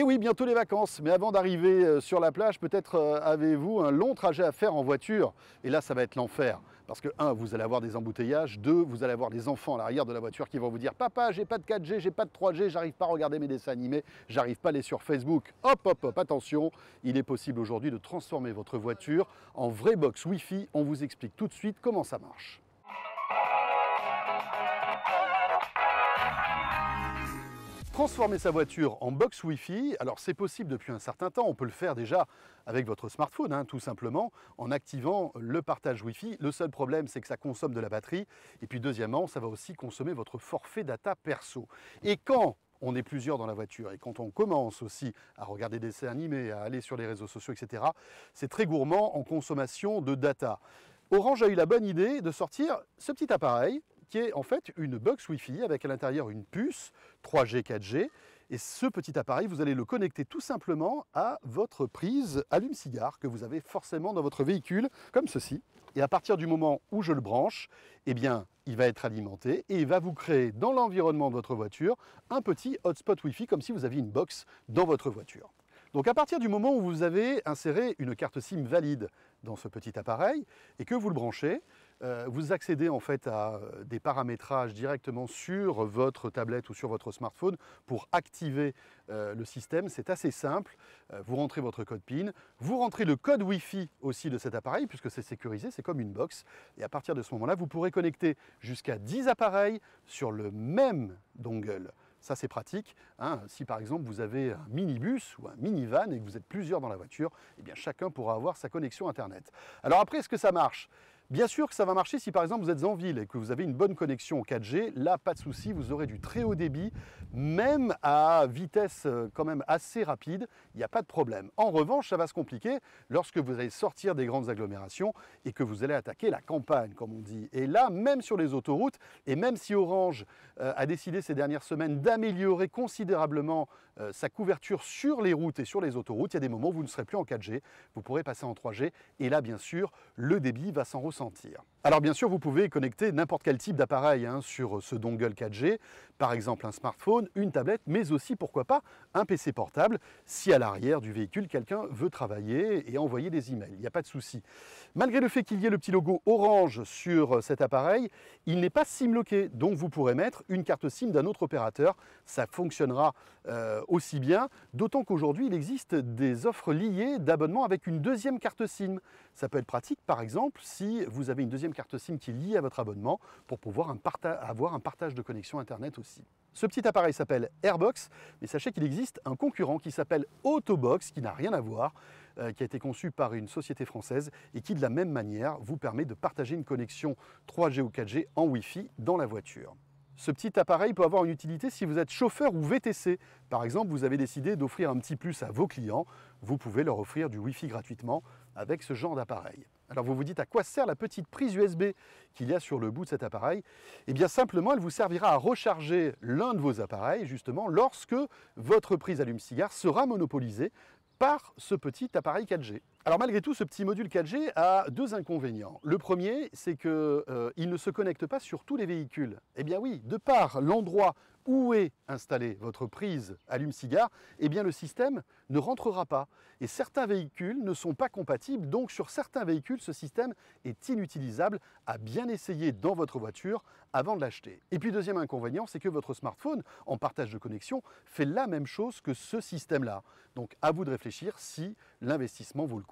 Et eh oui, bientôt les vacances, mais avant d'arriver euh, sur la plage, peut-être euh, avez-vous un long trajet à faire en voiture. Et là, ça va être l'enfer. Parce que, 1, vous allez avoir des embouteillages, deux, vous allez avoir des enfants à l'arrière de la voiture qui vont vous dire Papa, j'ai pas de 4G, j'ai pas de 3G, j'arrive pas à regarder mes dessins animés, j'arrive pas à aller sur Facebook. Hop, hop, hop, attention, il est possible aujourd'hui de transformer votre voiture en vraie box Wi-Fi. On vous explique tout de suite comment ça marche. transformer sa voiture en box Wi-Fi. Alors c'est possible depuis un certain temps, on peut le faire déjà avec votre smartphone, hein, tout simplement, en activant le partage Wi-Fi. Le seul problème, c'est que ça consomme de la batterie. Et puis deuxièmement, ça va aussi consommer votre forfait data perso. Et quand on est plusieurs dans la voiture. Et quand on commence aussi à regarder des dessins animés, à aller sur les réseaux sociaux, etc., c'est très gourmand en consommation de data. Orange a eu la bonne idée de sortir ce petit appareil qui est en fait une box Wi-Fi avec à l'intérieur une puce 3G, 4G. Et ce petit appareil, vous allez le connecter tout simplement à votre prise allume-cigare que vous avez forcément dans votre véhicule, comme ceci. Et à partir du moment où je le branche, eh bien, il va être alimenté et il va vous créer dans l'environnement de votre voiture un petit hotspot Wi-Fi comme si vous aviez une box dans votre voiture. Donc à partir du moment où vous avez inséré une carte SIM valide dans ce petit appareil et que vous le branchez, euh, vous accédez en fait à euh, des paramétrages directement sur votre tablette ou sur votre smartphone pour activer euh, le système. C'est assez simple. vous rentrez votre code PIN, vous rentrez le code Wi-Fi aussi de cet appareil puisque c'est sécurisé, c'est comme une box. Et à partir de ce moment-là, vous pourrez connecter jusqu'à 10 appareils sur le même dongle. Ça, c'est pratique. Hein. si par exemple vous avez un minibus ou un minivan et que vous êtes plusieurs dans la voiture, eh bien chacun pourra avoir sa connexion Internet. Alors après, est-ce que ça marche Bien sûr que ça va marcher si par exemple vous êtes en ville et que vous avez une bonne connexion 4G, là pas de souci, vous aurez du très haut débit, même à vitesse euh, quand même assez rapide, il n'y a pas de problème. En revanche, ça va se compliquer lorsque vous allez sortir des grandes agglomérations et que vous allez attaquer la campagne, comme on dit. Et là, même sur les autoroutes, et même si Orange euh, a décidé ces dernières semaines d'améliorer considérablement euh, sa couverture sur les routes et sur les autoroutes, il y a des moments où vous ne serez plus en 4G, vous pourrez passer en 3G, et là bien sûr, le débit va s'en ressentir alors bien sûr, vous pouvez connecter n'importe quel type d'appareil hein, sur euh, ce dongle 4G, par exemple un smartphone, une tablette, mais aussi, pourquoi pas, un PC portable, si à l'arrière du véhicule, quelqu'un veut travailler et envoyer des emails. Il n'y a pas de souci. Malgré le fait qu'il y ait le petit logo orange sur euh, cet appareil, il n'est pas SIM-loqué, donc vous pourrez mettre une carte SIM d'un autre opérateur. Ça fonctionnera euh, aussi bien, d'autant qu'aujourd'hui, il existe des offres liées d'abonnement avec une deuxième carte SIM. Ça peut être pratique, par exemple, si vous avez une deuxième carte SIM qui est liée à votre abonnement pour pouvoir avoir un partage de connexion Internet aussi. Ce petit appareil s'appelle Airbox, mais sachez qu'il existe un concurrent qui s'appelle Autobox, qui n'a rien à voir, euh, qui a été conçu par une société française et qui, de la même manière, vous permet de partager une connexion 3G ou 4G en Wi-Fi dans la voiture. Ce petit appareil peut avoir une utilité si vous êtes chauffeur ou VTC. Par exemple, vous avez décidé d'offrir un petit plus à vos clients, vous pouvez leur offrir du Wi-Fi gratuitement avec ce genre d'appareil. Alors vous vous dites à quoi sert la petite prise USB qu'il y a sur le bout de cet appareil Eh bien simplement elle vous servira à recharger l'un de vos appareils justement lorsque votre prise allume-cigare sera monopolisée par ce petit appareil 4G. Alors malgré tout, ce petit module 4G a deux inconvénients. Le premier, c'est qu'il euh, ne se connecte pas sur tous les véhicules. Eh bien oui, de par l'endroit où est installée votre prise allume-cigare, eh bien le système ne rentrera pas. Et certains véhicules ne sont pas compatibles, donc sur certains véhicules, ce système est inutilisable à bien essayer dans votre voiture avant de l'acheter. Et puis deuxième inconvénient, c'est que votre smartphone, en partage de connexion, fait la même chose que ce système-là. Donc à vous de réfléchir si l'investissement vaut le coup